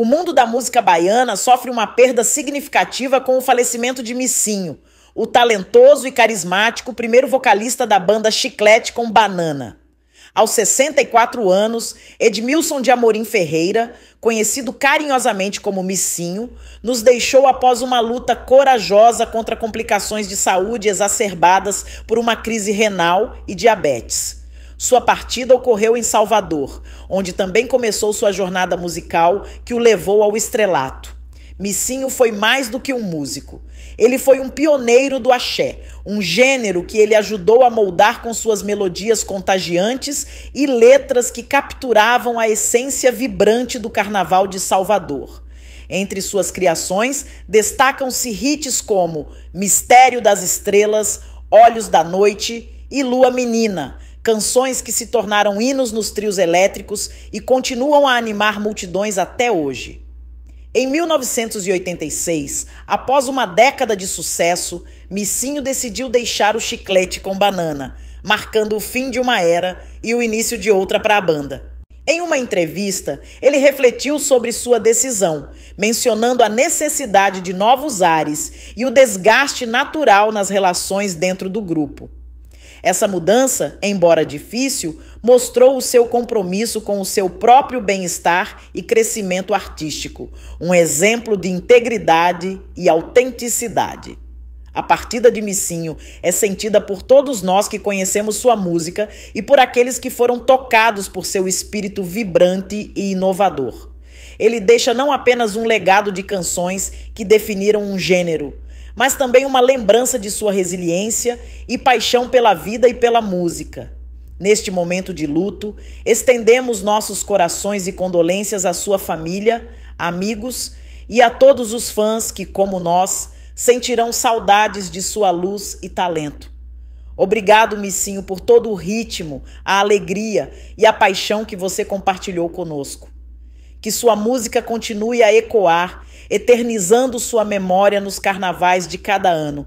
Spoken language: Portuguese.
O mundo da música baiana sofre uma perda significativa com o falecimento de Missinho, o talentoso e carismático primeiro vocalista da banda Chiclete com Banana. Aos 64 anos, Edmilson de Amorim Ferreira, conhecido carinhosamente como Missinho, nos deixou após uma luta corajosa contra complicações de saúde exacerbadas por uma crise renal e diabetes. Sua partida ocorreu em Salvador, onde também começou sua jornada musical que o levou ao estrelato. Missinho foi mais do que um músico. Ele foi um pioneiro do axé, um gênero que ele ajudou a moldar com suas melodias contagiantes e letras que capturavam a essência vibrante do carnaval de Salvador. Entre suas criações, destacam-se hits como Mistério das Estrelas, Olhos da Noite e Lua Menina, canções que se tornaram hinos nos trios elétricos e continuam a animar multidões até hoje. Em 1986, após uma década de sucesso, Missinho decidiu deixar o chiclete com banana, marcando o fim de uma era e o início de outra para a banda. Em uma entrevista, ele refletiu sobre sua decisão, mencionando a necessidade de novos ares e o desgaste natural nas relações dentro do grupo. Essa mudança, embora difícil, mostrou o seu compromisso com o seu próprio bem-estar e crescimento artístico, um exemplo de integridade e autenticidade. A partida de Missinho é sentida por todos nós que conhecemos sua música e por aqueles que foram tocados por seu espírito vibrante e inovador. Ele deixa não apenas um legado de canções que definiram um gênero, mas também uma lembrança de sua resiliência e paixão pela vida e pela música. Neste momento de luto, estendemos nossos corações e condolências à sua família, amigos e a todos os fãs que, como nós, sentirão saudades de sua luz e talento. Obrigado, Missinho, por todo o ritmo, a alegria e a paixão que você compartilhou conosco que sua música continue a ecoar, eternizando sua memória nos carnavais de cada ano